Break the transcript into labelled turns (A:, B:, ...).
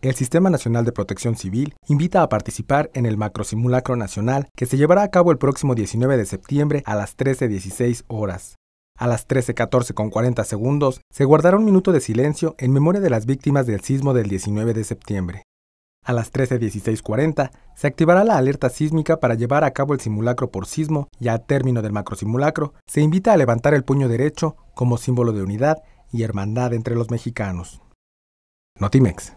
A: El Sistema Nacional de Protección Civil invita a participar en el Macrosimulacro Nacional que se llevará a cabo el próximo 19 de septiembre a las 13.16 horas. A las 13.14 con 40 segundos se guardará un minuto de silencio en memoria de las víctimas del sismo del 19 de septiembre. A las 13.16.40 se activará la alerta sísmica para llevar a cabo el simulacro por sismo y al término del macrosimulacro se invita a levantar el puño derecho como símbolo de unidad y hermandad entre los
B: mexicanos.
C: Notimex.